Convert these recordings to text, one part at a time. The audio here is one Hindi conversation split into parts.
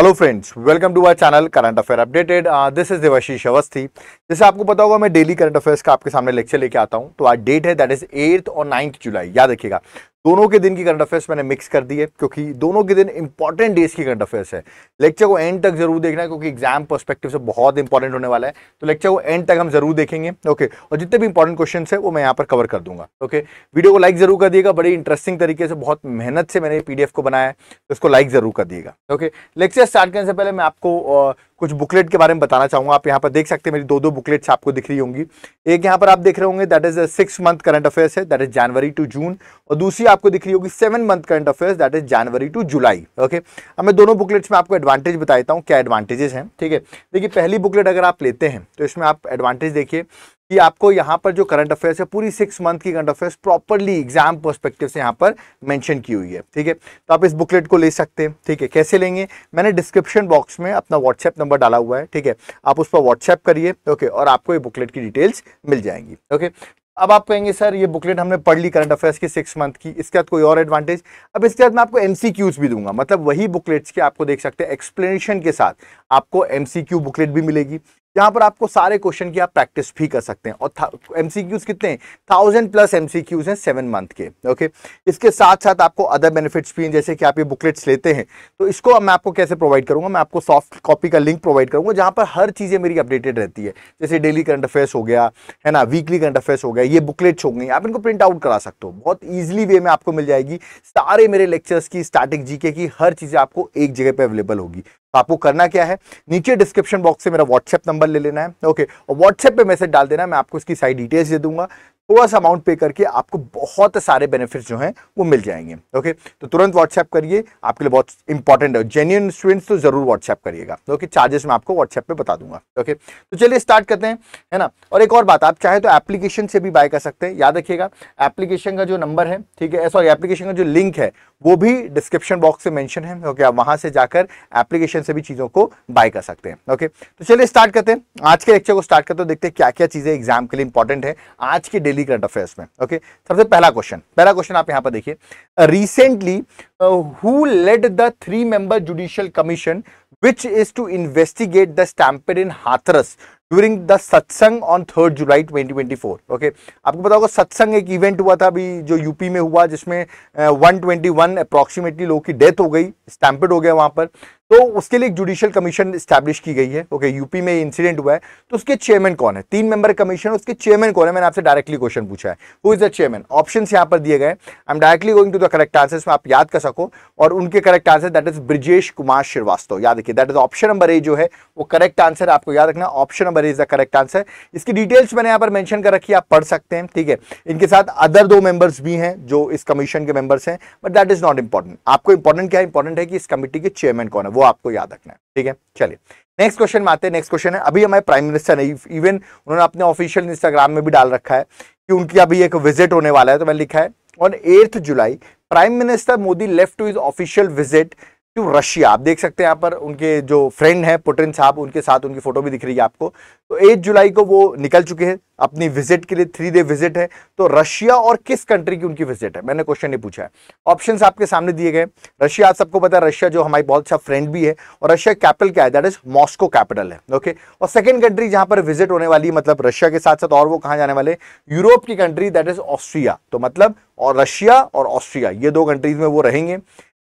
Hello friends welcome to our channel current affair updated this is Devashish Awasthi जैसे आपको पता होगा मैं डेली करंट अफेयर्स का आपके सामने लेक्चर लेके आता हूं तो आज डेट है दैट इज एट्थ और नाइन्थ जुलाई याद रखिएगा दोनों के दिन की करंट अफेयर्स मैंने मिक्स कर दी है क्योंकि दोनों के दिन इंपॉर्टेंट डेज की करंट अफेयर्स है लेक्चर को एंड तक जरूर देखना है क्योंकि एग्जाम परस्पेक्टिव से बहुत इंपॉर्टेंट होने वाला है तो लेक्चर को एंड तक हम जरूर देखेंगे ओके और जितने भी इंपॉर्टेंट क्वेश्चन है वो मैं यहाँ पर कवर कर दूंगा ओके वीडियो को लाइक जरूर कर दिएगा बड़ी इंटरेस्टिंग तरीके से बहुत मेहनत से मैंने पीडीएफ को बनाया है तो लाइक जरूर कर दिएगा ओके लेक्चर स्टार्ट करने से पहले मैं आपको कुछ बुकलेट के बारे में बताना चाहूँगा आप यहाँ पर देख सकते हैं मेरी दो दो बुकलेट्स आपको दिख रही होंगी एक यहाँ पर आप देख रहे होंगे that is six month current affairs है that is January to June और दूसरी आपको दिख रही होगी seven month current affairs that is January to July okay अब मैं दोनों बुकलेट्स में आपको एडवांटेज बता देता हूँ क्या एडवांटेजेस हैं ठीक है देखिए पहली बुकलेट अगर आप लेते हैं तो इसमें आप एडवांटेज देखिए कि आपको यहाँ पर जो करंट अफेयर्स है पूरी सिक्स मंथ की current affairs properly exam perspective से यहाँ पर मेंशन की हुई है ठीक है तो आप इस बुकलेट को ले सकते हैं ठीक है कैसे लेंगे मैंने डिस्क्रिप्शन बॉक्स में अपना व्हाट्सएप नंबर डाला हुआ है ठीक है आप उस पर व्हाट्सएप करिए ओके और आपको ये बुकलेट की डिटेल्स मिल जाएंगी ओके अब आप कहेंगे सर ये बुकलेट हमने पढ़ ली करंट अफेयर्स की सिक्स मंथ की इसके बाद कोई और एडवांटेज अब इसके बाद मैं आपको एमसीक्यूज भी दूंगा मतलब वही बुकलेट्स के आपको देख सकते हैं एक्सप्लेनेशन के साथ आपको एमसीक्यू बुकलेट भी मिलेगी जहां पर आपको सारे क्वेश्चन की आप प्रैक्टिस भी कर सकते हैं और एमसीक्यूज कितने हैं थाउजेंड प्लस एमसीक्यूज हैं सेवन मंथ के ओके इसके साथ साथ आपको अदर बेनिफिट्स भी हैं जैसे कि आप ये बुकलेट्स लेते हैं तो इसको मैं आपको कैसे प्रोवाइड करूंगा मैं आपको सॉफ्ट कॉपी का लिंक प्रोवाइड करूंगा जहां पर हर चीज़ें मेरी अपडेटेड रहती है जैसे डेली करंट अफेयर्स हो गया है ना वीकली करंट अफेयर्स हो गया ये बुकलेट्स हो गई आप इनको प्रिंट आउट करा सकते हो बहुत ईजिली वे में आपको मिल जाएगी सारे मेरे लेक्चर्स की स्टार्टिंग जीके की हर चीज़ें आपको एक जगह पर अवेलेबल होगी तो आपको करना क्या है नीचे डिस्क्रिप्शन बॉक्स से मेरा व्हाट्सएप नंबर ले लेना है ओके और व्हाट्सएप पे मैसेज डाल देना मैं आपको इसकी सारी डिटेल्स दे दूंगा थोड़ा सा अमाउंट पे करके आपको बहुत सारे बेनिफिट्स जो हैं वो मिल जाएंगे ओके तो तुरंत व्हाट्सएप करिए आपके लिए बहुत इंपॉर्टेंट है जेन्यून स्टूडेंट्स तो ज़रूर व्हाट्सएप करिएगा ओके चार्जेस मैं आपको व्हाट्सएप पे बता दूंगा ओके तो चलिए स्टार्ट करते हैं है ना और एक और बात आप चाहे तो एप्लीकेशन से भी बाय कर सकते हैं याद रखिएगा एप्लीकेशन का जो नंबर है ठीक है सॉरी एप्लीकेशन का जो लिंक है वो भी डिस्क्रिप्शन बॉक्स से मैंशन है ओके आप वहाँ से जाकर एप्लीकेशन से भी चीज़ों को बाय कर सकते हैं ओके तो चलिए स्टार्ट करते हैं आज के लेक्चर को स्टार्ट करते हैं देखते हैं क्या क्या चीज़ें एग्जाम के लिए इंपॉर्टेंट है आज की डेली करंट अफेयर्स में ओके सबसे पहला क्वेश्चन पहला क्वेश्चन आप यहां पर देखिए recently who led the three member judicial commission which is to investigate the stampede in Hathras during the satsang on third July 2024. Twenty okay आपको पता होगा सत्संग एक इवेंट हुआ था अभी जो यूपी में हुआ जिसमें uh, 121 अप्रॉक्सीमेटली लोगों की डेथ हो गई स्टैंपेड हो गया वहां पर तो उसके लिए एक जुडिशियल कमीशन स्टैब्लिश की गई है ओके यूपी में इंसिडेंट हुआ है तो उसके चेयरमैन कौन है तीन मेंबर कमीशन उसके चेयरमैन कौन है मैंने आपसे डायरेक्टली क्वेश्चन पूछा है who is the chairman option यहाँ पर दिए गए I am directly going to the correct answer में आप याद कर सको और उनके correct answer that is Brijesh Kumar Srivastava याद रखिए that is option number A जो है वो करेक्ट आंसर आपको याद रखना option number A is the correct answer इसकी डिटेल्स मैंने यहाँ पर मैंशन कर रखी आप पढ़ सकते हैं ठीक है इनके साथ अदर दो मेंबर्स भी हैं जो इस कमीशन के मेंबर्स हैं but that is not important आपको इंपॉर्टेंट क्या इंपॉर्टेंट है कि इस कमिटी के चेयरमैन कौन है वो आपको याद रखना है ठीक है चलिए नेक्स्ट क्वेश्चन में आते हैं नेक्स्ट क्वेश्चन है अभी हमारे प्राइम मिनिस्टर ने इवन उन्होंने अपने ऑफिशियल इंस्टाग्राम में भी डाल रखा है कि उनकी अभी एक विजिट होने वाला है तो मैंने लिखा है on eighth July Prime Minister Modi left to is official visit to Russia आप देख सकते हैं यहाँ पर उनके जो फ्रेंड हैं पुटिन साहब उनके साथ उनकी फ़ोटो भी दिख रही है आपको तो एट जुलाई को वो निकल चुके हैं अपनी विजिट के लिए थ्री डे विजिट है तो रशिया और किस कंट्री की उनकी विजिट है मैंने क्वेश्चन ये पूछा है ऑप्शंस आपके सामने दिए गए रशिया आप सबको पता है रशिया जो हमारी बहुत अच्छा फ्रेंड भी है और रशिया कैपिटल क्या है दैट इज मॉस्को कैपिटल है ओके और सेकेंड कंट्री जहां पर विजिट होने वाली मतलब रशिया के साथ साथ और वो कहाँ जाने वाले यूरोप की कंट्री दैट इज ऑस्ट्रिया तो मतलब और रशिया और ऑस्ट्रिया ये दो कंट्रीज में वो रहेंगे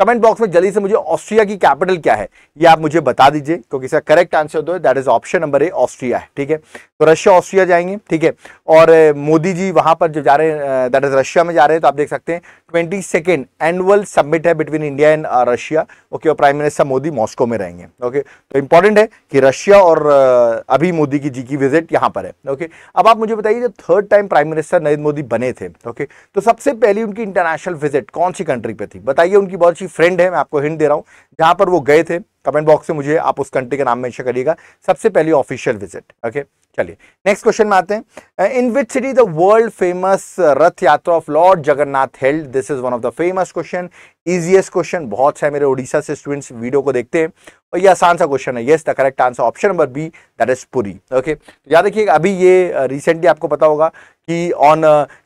कमेंट बॉक्स में जल्दी से मुझे ऑस्ट्रिया की कैपिटल क्या है ये आप मुझे बता दीजिए क्योंकि इसका करेक्ट आंसर दो that is option number A Austria है ठीक है तो रशिया ऑस्ट्रिया जाएंगे ठीक है और मोदी जी वहां पर जो जा रहे हैं दैट uh, इज रशिया में जा रहे हैं तो आप देख सकते हैं ट्वेंटी सेकेंड एनुअल समिट है between India and Russia okay और प्राइम मिनिस्टर मोदी मॉस्को में रहेंगे ओके okay? तो इंपॉर्टेंट है कि रशिया और uh, अभी मोदी की जी की विजिट यहां पर है ओके okay? अब आप मुझे बताइए जब third time Prime Minister Narendra Modi बने थे ओके okay? तो सबसे पहली उनकी इंटरनेशनल विजिट कौन सी कंट्री पे थी बताइए उनकी बहुत अच्छी फ्रेंड है मैं आपको हिंट दे रहा हूँ जहां पर वो गए थे कमेंट बॉक्स में मुझे आप उस कंट्री का नाम मेंशन करिएगा सबसे पहली ऑफिशियल विजिट ओके चलिए नेक्स्ट क्वेश्चन में आते हैं in which city the world famous Rath Yatra of Lord Jagannath held this is one of the famous question easiest question बहुत सारे मेरे ओडिशा से स्टूडेंट्स वीडियो को देखते हैं और ये आसान सा क्वेश्चन है yes the correct answer option number B that is Puri okay याद रखिए अभी ये रिसेंटली uh, आपको पता होगा कि on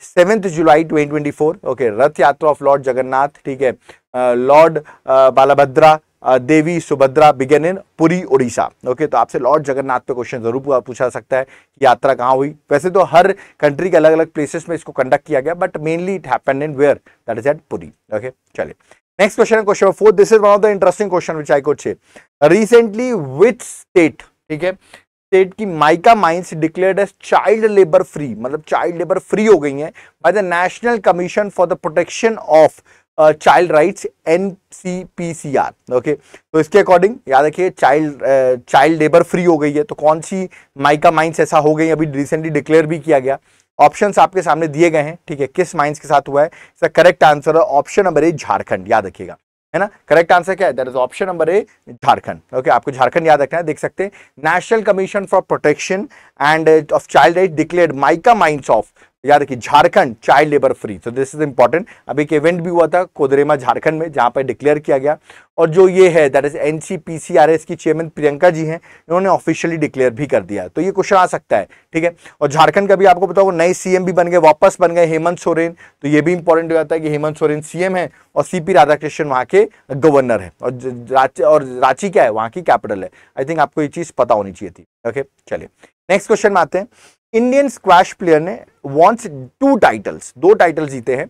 seventh July twenty okay Rath Yatra of Lord Jagannath ठीक है Lord uh, Balabhadra Devi Subhadra begin in Puri Orissa okay तो आपसे लॉर्ड जगन्नाथ पे क्वेश्चन जरूर पूछा सकता है कि यात्रा कहाँ हुई वैसे तो हर कंट्री के अलग अलग प्लेसेस में इसको कंडक्ट किया गया but mainly it happen in where that is at Puri okay चले नेक्स्ट क्वेश्चन है question fourth this is one of the interesting question which I कुछ रिसेंटली विच स्टेट ठीक है स्टेट की mica mines declare as child labour free मतलब चाइल्ड लेबर फ्री हो गई है by the National commission for the Protection of Child Rights N C P C R okay तो इसके अकॉर्डिंग याद रखिए चाइल्ड चाइल्ड लेबर फ्री हो गई है तो कौन सी माइका माइंस ऐसा हो गई अभी रिसेंटली डिक्लेयर भी किया गया ऑप्शंस आपके सामने दिए गए हैं ठीक है किस माइंस के साथ हुआ है इसका करेक्ट आंसर है ऑप्शन नंबर ए झारखंड याद रखिएगा है ना करेक्ट आंसर क्या है that is option number A Jharkhand okay आपको झारखंड याद रखना है देख सकते हैं national commission for protection and of child right declare mica mines of याद रखिए झारखंड चाइल्ड लेबर फ्री तो दिस इज इंपॉर्टेंट अभी एक इवेंट भी हुआ था कोदरेमा झारखंड में जहां पर डिक्लेयर किया गया और जो ये है दैट इज एन की चेयरमैन प्रियंका जी हैं इन्होंने ऑफिशियली डिक्लेयर भी कर दिया तो ये क्वेश्चन आ सकता है ठीक है और झारखंड का भी आपको बताओ नए सीएम भी बन गए वापस बन गए हेमंत सोरेन तो ये भी इंपॉर्टेंट हो जाता है कि हेमंत सोरेन सीएम है और सीपी राधाकृष्णन वहाँ के गवर्नर है और रांची और रांची क्या है वहां की कैपिटल है आई थिंक आपको ये चीज़ पता होनी चाहिए थी ओके चलिए नेक्स्ट क्वेश्चन में आते हैं इंडियन स्क्वैश प्लेयर ने वॉन्ट्स टू टाइटल्स दो टाइटल जीते हैं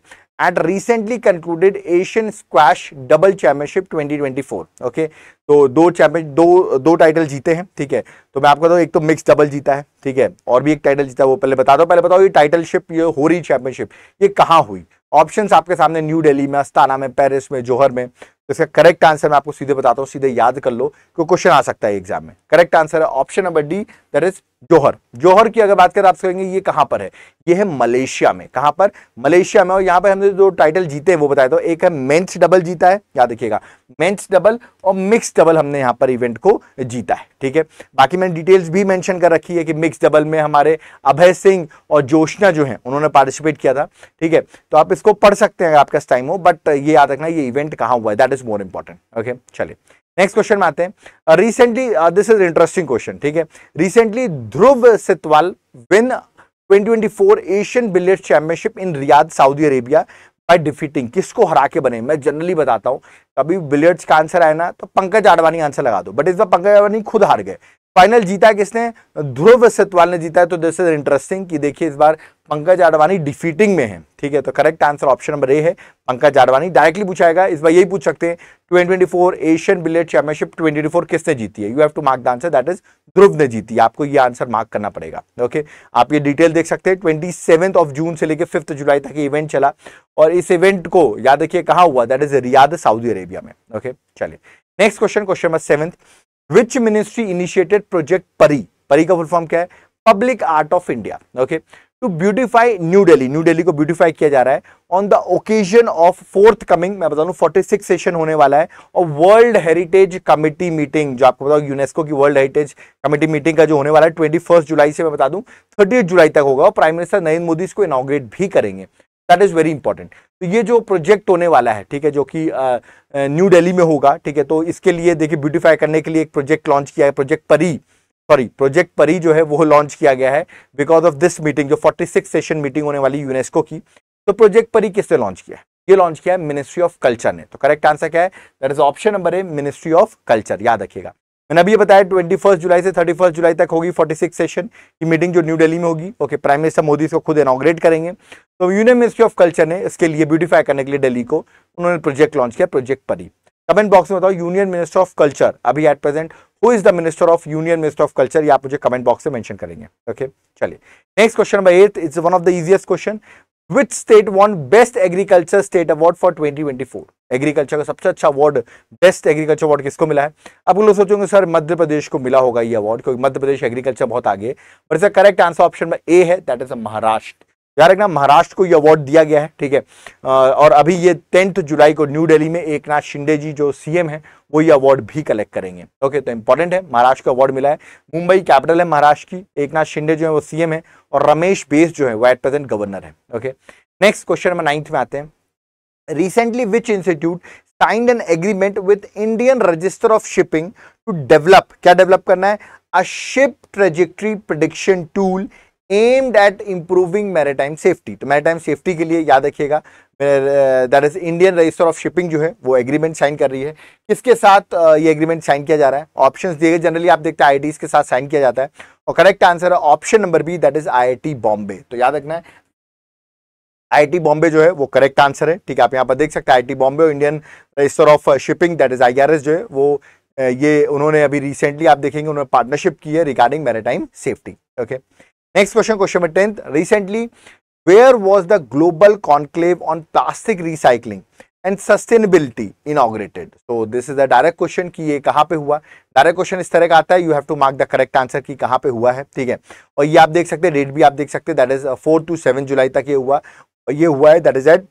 at recently concluded Asian squash double championship 2024 okay तो दो चैंपियन दो दो टाइटल जीते हैं ठीक है तो मैं आपको बताऊँ तो एक तो मिक्स डबल जीता है ठीक है और भी एक टाइटल जीता है वो पहले बता दो पहले बताओ ये टाइटलशिप ये हो रही चैंपियनशिप ये कहाँ हुई ऑप्शन आपके सामने न्यू डेली में अस्ताना में पेरिस में जोहर में तो इसका करेक्ट आंसर मैं आपको सीधे बताता हूँ सीधे याद कर लो क्योंकि क्वेश्चन आ सकता है एग्जाम में करेक्ट आंसर है option number D that is Johor Johor की अगर बात करें आप कहेंगे ये कहां पर है ये है मलेशिया में कहां पर मलेशिया में और यहां पर हमने जो टाइटल जीते हैं वो बताया तो एक है मेंस डबल जीता है याद देखिएगा मेंस डबल और मिक्स डबल हमने यहां पर इवेंट को जीता है ठीक है बाकी मैंने डिटेल्स भी मैंशन कर रखी है कि मिक्स डबल में हमारे अभय सिंह और जोशना जो है उन्होंने पार्टिसिपेट किया था ठीक है तो आप इसको पढ़ सकते हैं अगर आपका टाइम हो बट ये याद रखना ये इवेंट कहाँ हुआ है that is more important okay चलिए नेक्स्ट क्वेश्चन में आते हैं recently this is interesting question ठीक है recently Dhruv Sitwal win 2024 Asian billiard championship in Riyadh Saudi Arabia by defeating किसको हरा के बने मैं जनरली बताता हूं कभी बिलियर्ड्स का आंसर आए ना तो पंकज आडवाणी आंसर लगा दो बट इस बार पंकज आडवाणी खुद हार गए फाइनल जीता किसने ध्रुव सतवाल ने जीता है तो दिस इज इंटरेस्टिंग कि देखिए इस बार पंकज आडवाणी डिफीटिंग में है ठीक है तो correct answer option number A है पंकज आडवाणी डायरेक्टली पूछाएगा इस बार यही पूछ सकते हैं 2024 एशियन बिलियर्ड चैंपियनशिप 2024 किसने जीती है you have to mark the answer that is Dhruv ने जीती है आपको ये आंसर मार्क करना पड़ेगा ओके आप ये डिटेल देख सकते हैं ट्वेंटी ऑफ जून से लेकर फिफ्थ जुलाई तक इवेंट चला और इस इवेंट को याद रखिए कहा हुआ that is Riyadh Saudi Arabia में ओके चलिए next question question number seventh which ministry initiated project PARI PARI का फुल फॉर्म क्या है public art of India okay to beautify New Delhi New Delhi को ब्यूटीफाई किया जा रहा है on the occasion of forthcoming मैं बता फोर्टी सिक्स सेशन होने वाला है और वर्ल्ड हेरिटेज कमिटी मीटिंग जो आपको बताऊ यूनेस्को की वर्ल्ड हेरिटेज कमिटी मीटिंग का जो होने वाला है ट्वेंटी जुलाई से मैं बता दूं थर्टी जुलाई तक होगा और प्राइम मिनिस्टर नरेंद्र मोदी इसको इनोग्रेट भी करेंगे दैट इज़ वेरी इंपॉर्टेंट तो ये जो प्रोजेक्ट होने वाला है ठीक है जो कि न्यू दिल्ली में होगा ठीक है तो इसके लिए देखिए ब्यूटीफाई करने के लिए एक प्रोजेक्ट लॉन्च किया है प्रोजेक्ट परी सॉरी प्रोजेक्ट परी जो है वो लॉन्च किया गया है बिकॉज ऑफ दिस मीटिंग जो 46 सेशन मीटिंग होने वाली यूनेस्को की तो प्रोजेक्ट परी किसने लॉन्च किया है ये लॉन्च किया है मिनिस्ट्री ऑफ कल्चर ने तो करेक्ट आंसर क्या है that is option number A ministry of culture याद रखिएगा मैंने अभी ये बताया ट्वेंटी फर्स्ट जुलाई से थर्टी फर्स्ट जुलाई तक होगी फोर्टी सिक्स सेशन की मीटिंग जो न्यू दिल्ली में होगी ओके प्राइम मिनिस्टर मोदी इसको खुद इनाग्रेट करेंगे तो यूनियन मिनिस्ट्री ऑफ कल्चर ने इसके लिए ब्यूटीफाई करने के लिए दिल्ली को उन्होंने प्रोजेक्ट लॉन्च किया प्रोजेक्ट परी कमेंट बॉक्स में बताओ यूनियन मिनिस्टर ऑफ कल्चर अभी at present who is the minister of union minister of culture ये आप मुझे कमेंट बॉक्स में मेंशन करेंगे ओके चलिए next question number eight is one of the easiest question which state won best agriculture state award for 2024 agriculture का सबसे अच्छा अवार्ड बेस्ट एग्रीकल्चर अवार्ड किसको मिला है अब लोग सोचेंगे सर मध्य प्रदेश को मिला होगा ये अवार्ड क्योंकि मध्य प्रदेश एग्रीकल्चर बहुत आगे और इसका करेक्ट आंसर ऑप्शन में ए है दैट इज महाराष्ट्र एक नाम महाराष्ट्र को ये अवार्ड दिया गया है ठीक है और अभी ये टेंथ जुलाई को न्यू दिल्ली में एक नाथ शिंदे जी जो सीएम है वो ये अवार्ड भी कलेक्ट करेंगे ओके तो इंपॉर्टेंट है महाराष्ट्र को अवार्ड मिला है मुंबई कैपिटल है महाराष्ट्र की एक नाथ शिंदे जो है वो सीएम है और रमेश बेस जो है वो एट प्रेजेंट गवर्नर है okay next question number ninth में आते हैं recently which institute signed an agreement with Indian register of shipping to develop क्या डेवलप करना है a ship trajectory prediction tool aimed at improving maritime safety तो मैरिटाइम सेफ्टी के लिए याद रखिएगा that is Indian register of shipping जो है वो एग्रीमेंट साइन कर रही है किसके साथ ये एग्रीमेंट साइन किया जा रहा है ऑप्शन दिए गए जनरली आप देखते हैं आई के साथ साइन किया जाता है और करेक्ट आंसर है option number B that is I Bombay तो याद रखना है आईटी बॉम्बे जो है वो करेक्ट आंसर है ठीक है आप यहाँ पर देख सकते हैं आईटी बॉम्बे और Indian register of shipping that is IRS जो है वो ये उन्होंने अभी रिसेंटली आप देखेंगे उन्होंने पार्टनरशिप की है regarding maritime safety okay okay? Next question question number tenth recently where was the global conclave on plastic recycling and sustainability inaugurated so this is a direct question की ये कहाँ पे हुआ डायरेक्ट क्वेश्चन इस तरह का आता है you have to mark the correct answer की कहाँ पे हुआ है ठीक है और ये आप देख सकते हैं डेट भी आप देख सकते हैं that is four to seven जुलाई तक ये हुआ और ये हुआ है that is at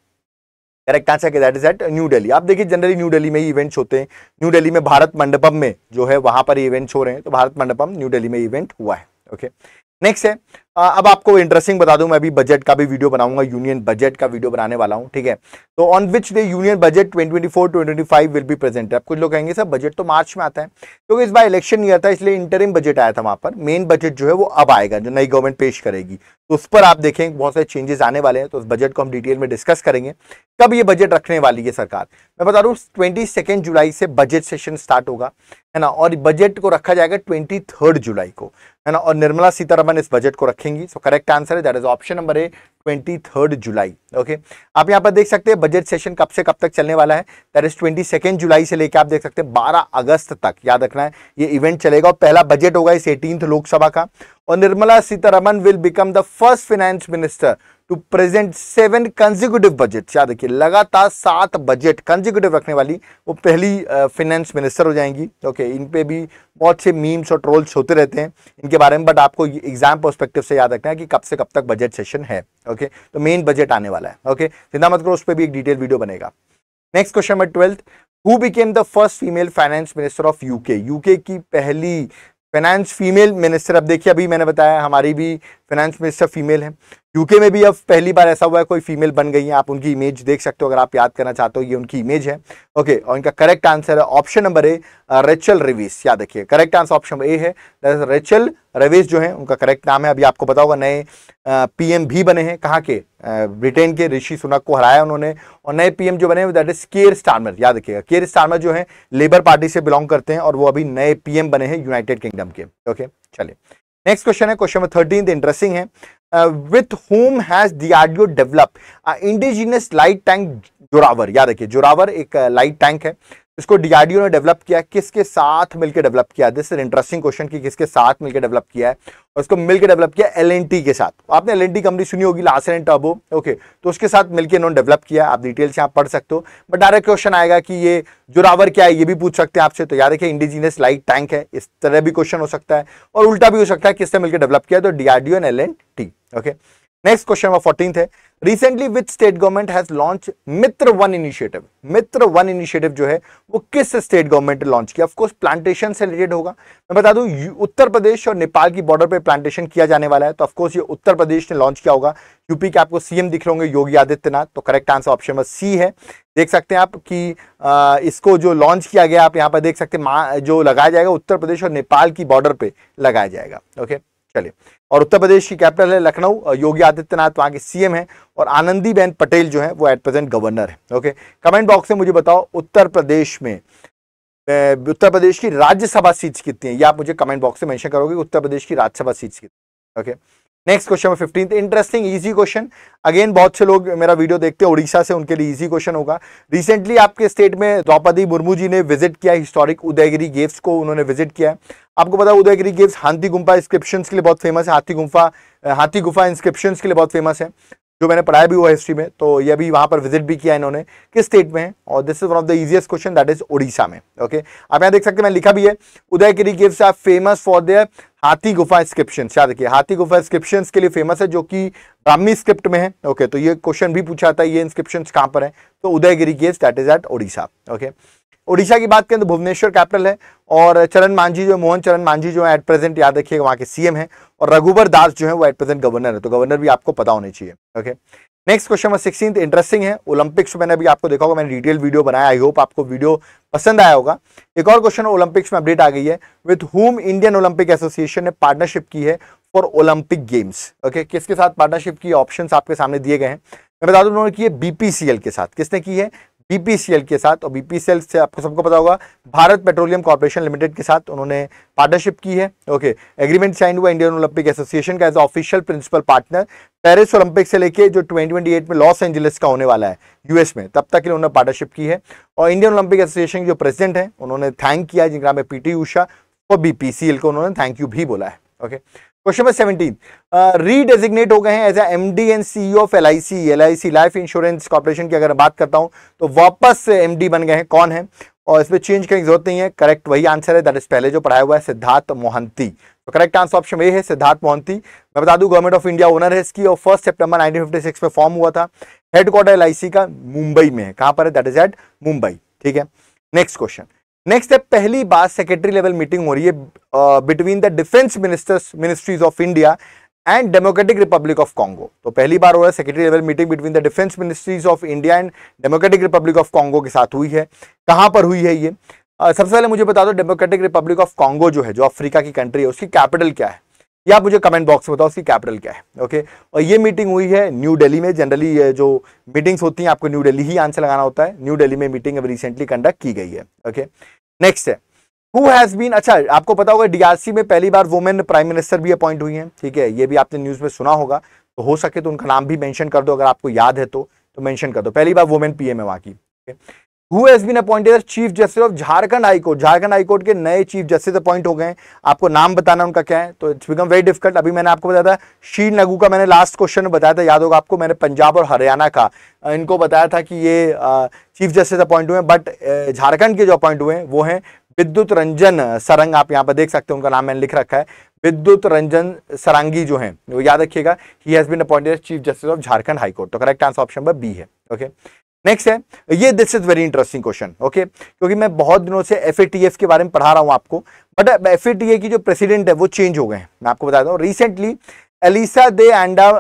correct answer that is at New Delhi आप देखिए जनरली न्यू डेली में इवेंट्स होते हैं न्यू डेली में भारत मंडपम में जो है वहां पर इवेंट्स हो रहे हैं तो भारत मंडपम न्यू डेली में इवेंट हुआ है ओके okay? नेक्स्ट है अब आपको इंटरेस्टिंग बता दूं मैं अभी बजट का भी वीडियो बनाऊंगा यूनियन बजट का वीडियो बनाने वाला हूं ठीक है तो on which day union budget 2024 2025 will be present अब कुछ लोग कहेंगे सर बजट तो मार्च में आता है क्योंकि इस बार इलेक्शन नहीं आता इसलिए इंटरिम बजट आया था वहां पर मेन बजट जो है वो अब आएगा जो नई गवर्नमेंट पेश करेगी तो उस पर आप देखें बहुत सारे चेंजेस आने वाले हैं तो उस बजट को हम डिटेल में डिस्कस करेंगे कब ये बजट रखने वाली है सरकार मैं बता रहा हूँ ट्वेंटी जुलाई से बजट सेशन स्टार्ट होगा है ना और बजट को रखा जाएगा ट्वेंटी जुलाई को है ना और निर्मला सीतारमन इस बजट को रखें रखेंगी सो करेक्ट आंसर है that is option number A twenty third July okay आप यहाँ पर देख सकते हैं बजट सेशन कब से कब तक चलने वाला है that is twenty second July से लेकर आप देख सकते हैं बारह अगस्त तक याद रखना है ये इवेंट चलेगा और पहला बजट होगा इस एटीनथ लोकसभा का और Nirmala Sitharaman will become the first finance minister to present seven consecutive budget याद देखिए लगातार सात बजट कंजिक्यूटिव रखने वाली वो पहली फाइनेंस मिनिस्टर हो जाएंगी ओके okay, इन पे भी बहुत से मीम्स और ट्रोल्स होते रहते हैं इनके बारे में बट आपको एग्जाम परस्पेक्टिव से याद रखना है कि कब से कब तक बजट सेशन है ओके okay? तो मेन बजट आने वाला है ओके चिंता मत करो उस पर भी एक डिटेल वीडियो बनेगा next question number twelfth who became the first female finance minister of UK UK की पहली फाइनेंस फीमेल मिनिस्टर अब देखिए अभी मैंने बताया हमारी भी फाइनेंस मिनिस्टर फीमेल है यूके में भी अब पहली बार ऐसा हुआ है कोई फीमेल बन गई है आप उनकी इमेज देख सकते हो अगर आप याद करना चाहते हो ये उनकी इमेज है ओके और इनका करेक्ट आंसर है option number A Rachel Reeves याद रखिए करेक्ट आंसर ऑप्शन ए है रेचल रेविस जो है उनका करेक्ट नाम है अभी आपको बता होगा नए पीएम भी बने हैं कहाँ के ब्रिटेन के ऋषि सुनक को हराया उन्होंने और नए पीएम जो बने दैट इज केयर स्टार्मर याद रखिएगा केयर स्टार्मर जो है लेबर पार्टी से बिलोंग करते हैं और वो अभी नए पीएम बने हैं यूनाइटेड किंगडम के ओके चलिए नेक्स्ट क्वेश्चन है क्वेश्चन नंबर थर्टीन इंटरेस्टिंग है with whom has DRDO develop indigenous light tank Zorawar याद रखिए जोरावर एक लाइट uh, टैंक है इसको डीआरडीओ ने डेवलप किया किसके साथ मिलकर डेवलप किया दिस इज इंटरेस्टिंग क्वेश्चन कि किसके साथ मिलकर डेवलप किया है और इसको मिलकर डेवलप किया एल के साथ आपने एल कंपनी सुनी होगी लास्ट एंड टर्बो ओके तो उसके साथ मिलकर इन्होंने डेवलप किया आप डिटेल्स यहाँ पढ़ सकते हो बट डायरेक्ट क्वेश्चन आएगा कि ये जोरावर क्या है ये भी पूछ सकते हैं आपसे तो याद रखिए इंडिजीनियस लाइट टैंक है इस तरह भी क्वेश्चन हो सकता है और उल्टा भी हो सकता है किससे मिलकर डेवलप किया तो DRDO and L okay next question number fourteen है recently which state government has launch Mitra Van initiative Mitra Van initiative जो है वो किस स्टेट गवर्नमेंट ने लॉन्च किया ऑफकोर्स प्लांटेशन से रिलेटेड होगा मैं बता दूं उत्तर प्रदेश और नेपाल की बॉर्डर पे प्लांटेशन किया जाने वाला है तो ऑफकोर्स ये उत्तर प्रदेश ने लॉन्च किया होगा यूपी के आपको सीएम दिख रहे होंगे योगी आदित्यनाथ तो correct answer option number C है देख सकते हैं आप कि आ, इसको जो लॉन्च किया गया आप यहाँ पर देख सकते हैं जो लगाया जाएगा उत्तर प्रदेश और नेपाल की बॉर्डर पर लगाया जाएगा ओके चलिए और उत्तर प्रदेश की कैपिटल है लखनऊ योगी आदित्यनाथ वहाँ के सीएम हैं और आनंदी पटेल जो है वो एट प्रेजेंट गवर्नर है ओके कमेंट बॉक्स में मुझे बताओ उत्तर प्रदेश में उत्तर प्रदेश की राज्यसभा सीट्स कितनी है या आप मुझे कमेंट बॉक्स में मेंशन करोगे उत्तर प्रदेश की राज्यसभा सीट्स कितनी ओके नेक्स्ट क्वेश्चन में इंटरेस्टिंग इजी क्वेश्चन अगेन बहुत से लोग मेरा वीडियो देखते हैं उड़ीसा से उनके लिए इजी क्वेश्चन होगा रिसेंटली आपके स्टेट में द्रौपदी मुर्मू जी ने विजिट किया हिस्टोरिक उदयगिरी गेव्स को उन्होंने विजिट किया आपको पता है उदयगिरी गेव्स हाथी गुफा इंस्क्रिप्शन के लिए बहुत फेमस है हाथी गुफा हाथी गुफा इंस्क्रिप्शन के लिए बहुत फेमस है जो मैंने पढ़ाया भी हुआ हिस्ट्री में तो ये भी वहाँ पर विजिट भी किया इन्होंने किस स्टेट में है और this is one of the easiest question that is Odisha में ओके आप यहाँ देख सकते हैं मैंने लिखा भी है Udayagiri caves are famous for their Hathi Gupha स्क्रिप्शन याद रखिए हाथी गुफा स्क्रिप्शन के लिए फेमस है जो कि ब्राह्मी स्क्रिप्ट में है ओके तो ये क्वेश्चन भी पूछा था ये इंस्क्रिप्शन कहां पर है तो उदयगिरी की state is at Odisha okay Odisha की बात करें तो भुवनेश्वर कैपिटल है और चरण मांझी जो है मोहन चरण मांझी जो है एट प्रेजेंट याद रखिएगा वहाँ के सीएम है और रघुबर दास जो है वो एट प्रेजेंट गवर्नर है तो गवर्नर भी आपको पता होने चाहिए okay next question number sixteen interesting है ओलंपिक्स मैंने अभी आपको देखा होगा मैंने डिटेल वीडियो बनाया आई होप आपको वीडियो पसंद आया होगा एक और क्वेश्चन ओलंपिक्स में अपडेट आ गई है with whom Indian Olympic Association ने पार्टनरशिप की है फॉर ओलंपिक गेम्स ओके किसके साथ पार्टनरशिप की ऑप्शन आपके सामने दिए गए हैं मैं बता दूं उन्होंने की है बीपीसीएल के साथ किसने की है बीपीसीएल के साथ और बीपीसीएल से आपको सबको पता होगा भारत पेट्रोलियम कॉर्पोरेशन लिमिटेड के साथ उन्होंने पार्टनरशिप की है ओके एग्रीमेंट साइन हुआ इंडियन ओलंपिक एसोसिएशन का as official principal partner Paris Olympic से लेके जो 2028 में लॉस एंजलिस का होने वाला है यूएस में तब तक के लिए उन्होंने पार्टनरशिप की है और इंडियन ओलंपिक एसोसिएशन के जो प्रेसिडेंट है उन्होंने थैंक किया जिनका नाम है पीटी उषा और बीपीसीएल को उन्होंने थैंक यू भी बोला है okay question number seventeen redesignate हो गए हैं as a M D and CEO of L I C L I C life insurance corporation की अगर बात करता हूं तो वापस एम डी बन गए हैं कौन है और इसमें चेंज करने की जरूरत नहीं है करेक्ट वही आंसर है दैट इज पहले जो पढ़ाया हुआ है सिद्धार्थ मोहंती तो करेक्ट आंसर ऑप्शन ए है सिद्धार्थ मोहंती मैं बता दूं गवर्नमेंट ऑफ इंडिया ओनर है इसकी और फर्स्ट नाइनटीन फिफ्टी सिक्स में फॉर्म हुआ था हेडक्वार्टर एल का मुंबई में है कहां पर है दैट इज एट मुंबई ठीक है नेक्स्ट क्वेश्चन नेक्स्ट है पहली बार सेक्रेटरी लेवल मीटिंग हो रही है between the defence ministers ministries of India and democratic republic of Congo तो पहली बार हो रहा है secretary level meeting between the defence ministries of India and democratic republic of Congo के साथ हुई है कहाँ पर हुई है ये uh, सबसे पहले मुझे बता दो डेमोक्रेटिक रिपब्लिक ऑफ कांगो जो है जो अफ्रीका की कंट्री है उसकी कैपिटल क्या है या आप मुझे कमेंट बॉक्स में बताओ उसकी कैपिटल क्या है ओके और ये मीटिंग हुई है न्यू दिल्ली में जनरली ये जो मीटिंग्स होती हैं आपको न्यू दिल्ली ही आंसर लगाना होता है न्यू दिल्ली में मीटिंग अब रिसेंटली कंडक्ट की गई है ओके नेक्स्ट है हु हैज़ बीन अच्छा आपको पता होगा डीआरसी में पहली बार वुमेन प्राइम मिनिस्टर भी अपॉइंट हुई है ठीक है ये भी आपने न्यूज़ में सुना होगा तो हो सके तो उनका नाम भी मैंशन कर दो अगर आपको याद है तो तो मैंशन कर दो पहली बार वुमेन पीएम है वहाँ की who appointed chief justice of Jharkhand high court Jharkhand high court के नए चीफ जस्टिस अपॉइंट हो गए आपको नाम बताना उनका क्या है तो इट्स बिकम वेरी डिफिकल्ट अभी मैंने आपको बताया था शी नगू का मैंने लास्ट क्वेश्चन में बताया था याद होगा आपको मैंने पंजाब और हरियाणा का इनको बताया था कि ये चीफ जस्टिस अपॉइंट हुए बट झारखंड के जो अपॉइंट हुए वो हैं विद्युत रंजन सरंग आप यहाँ पर देख सकते हो उनका नाम मैंने लिख रखा है विद्युत रंजन सरंगी जो हैं वो याद रखिएगा he has been appointed chief justice of Jharkhand high court तो correct answer option number B है ओके okay? नेक्स्ट है ये this is very interesting question okay क्योंकि मैं बहुत दिनों से एफ के बारे में पढ़ा रहा हूं आपको बट एफ की जो प्रेसिडेंट है वो चेंज हो गए हैं मैं आपको बता हूँ recently Elisa de Anda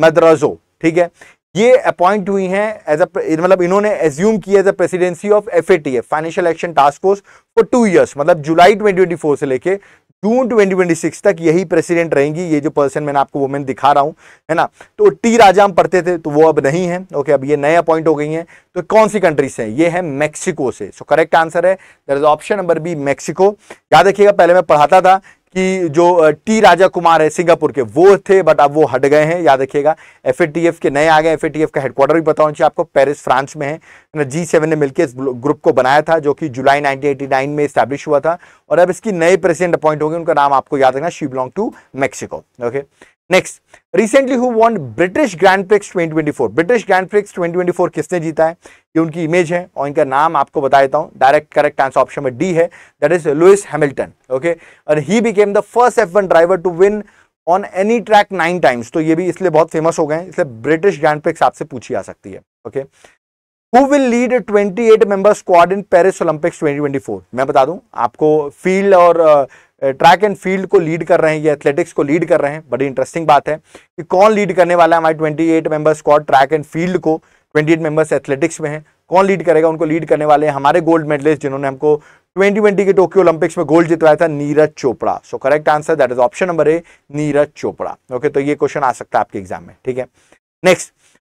Madrazo ठीक है ये अपॉइंट हुई हैं एज अ मतलब इन्होंने एज्यूम किया as a presidency of F financial action task force for two years मतलब जुलाई 2024 से लेके जून 2026 तक यही प्रेसिडेंट रहेंगी ये जो पर्सन मैंने आपको वोमेन दिखा रहा हूँ है ना तो टी राजा हम पढ़ते थे तो वो अब नहीं है ओके अब ये नए अपॉइंट हो गई हैं तो कौन सी कंट्री से है ये है मेक्सिको से सो करेक्ट आंसर है ऑप्शन नंबर बी मेक्सिको याद रखिएगा पहले मैं पढ़ाता था कि जो टी राजा कुमार है सिंगापुर के वो थे बट अब वो हट गए हैं याद रखिएगा एफ के नए आ गए एफ का हेडक्वार्टर भी बताना चाहिए आपको पेरिस फ्रांस में है जी सेवन ने मिलकर इस ग्रुप को बनाया था जो कि जुलाई 1989 में स्टैब्लिश हुआ था और अब इसकी नए प्रेसिडेंट अपॉइंट होंगे उनका नाम आपको याद रखना she belong to Mexico okay next recently who want British Grand Prix 2024 British Grand Prix 2024 किसने जीता है ये उनकी इमेज है और इनका नाम आपको बता देता हूँ डायरेक्ट करेक्ट आंसर ऑप्शन में डी है that is Lewis Hamilton okay और he became the first F one driver to win on any track nine times तो ये भी इसलिए बहुत फेमस हो गए हैं इसलिए ब्रिटिश ग्रैंड प्रिक्स आपसे पूछी आ सकती है okay who will lead 28 member squad in Paris Olympics 2024 मैं बता दूं आपको फील्ड और uh, ट्रैक एंड फील्ड को लीड कर रहे हैं ये एथलेटिक्स को लीड कर रहे हैं बड़ी इंटरेस्टिंग बात है कि कौन लीड करने वाला है हमारे twenty eight member squad track and field को ट्वेंटी एट मेंबर्स एथलेटिक्स में हैं कौन लीड करेगा उनको लीड करने वाले हैं हमारे गोल्ड मेडलिस्ट जिन्होंने हमको ट्वेंटी ट्वेंटी के टोक्यो ओलंपिक्स में गोल्ड जितवाया था Neeraj Chopra so correct answer that is option number A Neeraj Chopra okay तो ये क्वेश्चन आ सकता है आपके एग्जाम में ठीक है next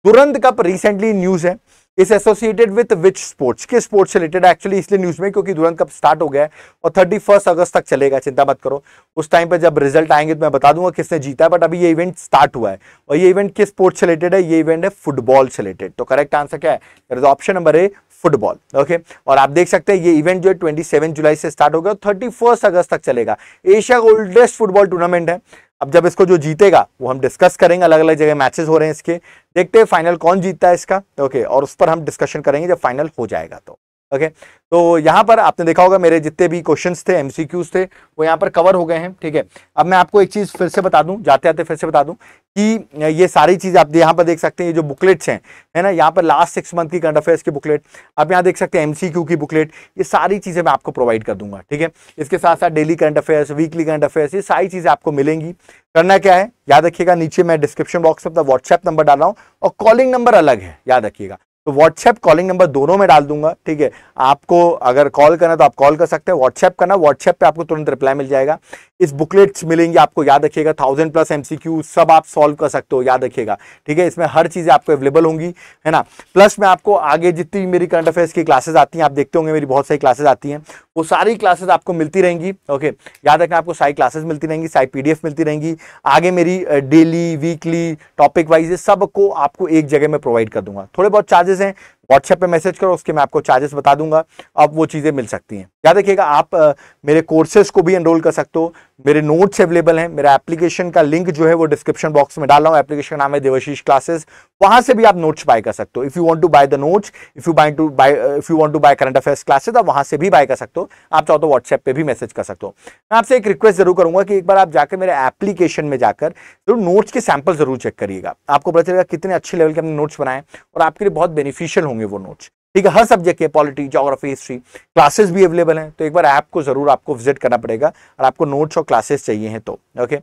Durand cup recently news है is associated with which sports किस स्पोर्ट से रिलेटेड एक्चुअली इसलिए न्यूज में क्योंकि दुरंत कप स्टार्ट हो गया है और थर्टी फर्स्ट अगस्त तक चलेगा चिंता मत करो उस टाइम पर जब रिजल्ट आएंगे तो मैं बता दूंगा किसने जीता है बट अभी ये इवेंट स्टार्ट हुआ है और ये इवेंट किस स्पोर्ट्स से रिलेटेड है ये इवेंट है फुटबॉल से रिलेटेड तो करेक्ट आंसर क्या है option number A football okay और आप देख सकते हैं ये इवेंट जो है ट्वेंटी जुलाई से स्टार्ट होगा थर्टी फर्स्ट अगस्त तक चलेगा एशिया का ओल्डेस्ट फुटबॉल टूर्नामेंट है अब जब इसको जो जीतेगा वो हम डिस्कस करेंगे अलग अलग जगह मैचेस हो रहे हैं इसके देखते हैं फाइनल कौन जीतता है इसका ओके और उस पर हम डिस्कशन करेंगे जब फाइनल हो जाएगा तो ओके तो यहाँ पर आपने देखा होगा मेरे जितने भी क्वेश्चन थे एमसीक्यूज थे वो यहाँ पर कवर हो गए हैं ठीक है अब मैं आपको एक चीज़ फिर से बता दूँ जाते आते फिर से बता दूँ कि ये सारी चीज़ आप यहाँ पर देख सकते हैं ये जो बुकलेट्स हैं है ना यहाँ पर लास्ट सिक्स मंथ की करंट अफेयर्स की बुकलेट आप यहाँ देख सकते हैं एम की बुकलेट ये सारी चीज़ें मैं आपको प्रोवाइड कर दूंगा ठीक है इसके साथ साथ daily current affairs weekly current affairs ये सारी चीज़ें आपको मिलेंगी करना क्या है याद रखिएगा नीचे मैं डिस्क्रिप्शन बॉक्स में अपना व्हाट्सएप नंबर डाल रहा हूँ और कॉलिंग नंबर अलग है याद रखिएगा तो व्हाट्सएप कॉलिंग नंबर दोनों में डाल दूंगा ठीक है आपको अगर कॉल करना तो आप कॉल कर सकते हैं व्हाट्सएप करना व्हाट्सएप पे आपको तुरंत रिप्लाई मिल जाएगा इस बुकलेट्स मिलेंगे आपको याद रखिएगा थाउजेंड प्लस एमसीक्यू सब आप सॉल्व कर सकते हो याद रखिएगा ठीक है इसमें हर चीज़ें आपको अवेलेबल होंगी है ना प्लस मैं आपको आगे जितनी मेरी करंट अफेयर्स की क्लासेज आती हैं आप देखते होंगे मेरी बहुत सारी क्लासेज आती हैं वो सारी क्लासेस आपको मिलती रहेंगी ओके याद रखना आपको सारी क्लासेज मिलती रहेंगी सारी पी मिलती रहेंगी आगे मेरी डेली वीकली टॉपिक वाइज सब सबको आपको एक जगह में प्रोवाइड कर दूंगा थोड़े बहुत चार्जेस हैं व्हाट्सएप पे मैसेज करो उसके मैं आपको चार्जेस बता दूंगा अब वो चीज़ें मिल सकती हैं याद रखिएगा आप आ, मेरे कोर्सेज को भी एनरोल कर सकते हो मेरे नोट्स अवेलेबल हैं मेरा एप्लीकेशन का लिंक जो है वो डिस्क्रिप्शन बॉक्स में डाल रहा हूँ एप्लीकेशन नाम है देवशीष क्लासेस वहां से भी आप नोट्स बाय कर सकते हो if you want to buy the notes if you buy to buy if you want to buy current affairs classes आप वहां से भी बाय कर सकते हो आप चाहो तो व्हाट्सएप पर भी मैसेज कर सकते हो मैं आपसे एक रिक्वेस्ट जरूर करूंगा कि एक बार आप जाकर मेरे एप्लीकेशन में जाकर जरूर नोट्स के सैंपल जरूर चेक करिएगा आपको पता चलेगा कितने अच्छे लेवल के हमने नोट्स बनाए और आपके लिए बहुत बेनिफिशियल होंगे वो नोट्स ठीक है हर सब्जेक्ट के पॉलिटी जोग्राफी हिस्ट्री क्लासेस भी अवेलेबल हैं तो एक बार ऐप को जरूर आपको विजिट करना पड़ेगा और आपको नोट्स और क्लासेस चाहिए हैं तो ओके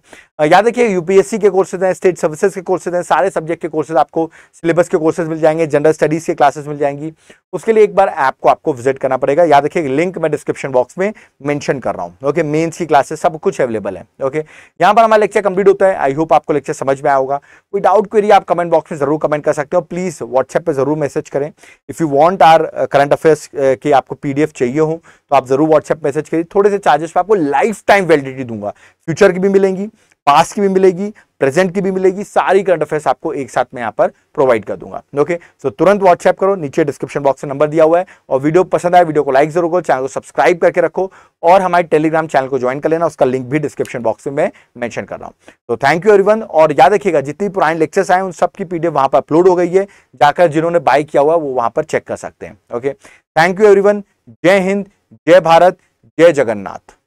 याद रखिए यूपीएससी के कोर्सेज हैं स्टेट सर्विसेज के कोर्सेज हैं सारे सब्जेक्ट के कोर्सेज आपको सिलेबस के कोर्सेज मिल जाएंगे जनरल स्टडीज के क्लासेस मिल जाएंगी उसके लिए एक बार ऐप को आपको विजिट करना पड़ेगा याद रखिए लिंक मैं डिस्क्रिप्शन बॉक्स में मैंशन कर रहा हूँ ओके मेन्स की क्लासेस सब कुछ अवेलेबल है ओके यहाँ पर हमारा लेक्चर कंप्लीट होता है आई होप आपको लेक्चर समझ में आएगा कोई डाउट क्वेरी आप कमेंट बॉक्स में जरूर कमेंट कर सकते हो प्लीज़ व्हाट्सएप पर जरूर मैसेज करें इफ़ यू वॉन्ट तुरंत आर करंट अफेयर्स की आपको पीडीएफ चाहिए हो तो आप ज़रूर व्हाट्सएप मैसेज करिए थोड़े से चार्जेस पर आपको लाइफ टाइम वैलिडिटी दूंगा फ्यूचर की भी मिलेंगी पास की भी मिलेगी प्रेजेंट की भी मिलेगी सारी करंट अफेयर्स आपको एक साथ में यहाँ पर प्रोवाइड कर दूंगा ओके सो तुरंत व्हाट्सएप करो नीचे डिस्क्रिप्शन बॉक्स में नंबर दिया हुआ है और वीडियो पसंद आए वीडियो को लाइक जरूर करो चैनल को सब्सक्राइब करके रखो और हमारे टेलीग्राम चैनल को ज्वाइन कर लेना उसका लिंक भी डिस्क्रिप्शन बॉक्स में मैंशन कर रहा हूँ तो थैंक यू एवरीवन और याद रखिएगा जितनी पुराने लेक्चर्स आए उन सबकी पीडीएफ वहाँ पर अपलोड हो गई है जाकर जिन्होंने बाय किया हुआ वो वहाँ पर चेक कर सकते हैं ओके थैंक यू एवरीवन जय हिंद जय भारत जय जगन्नाथ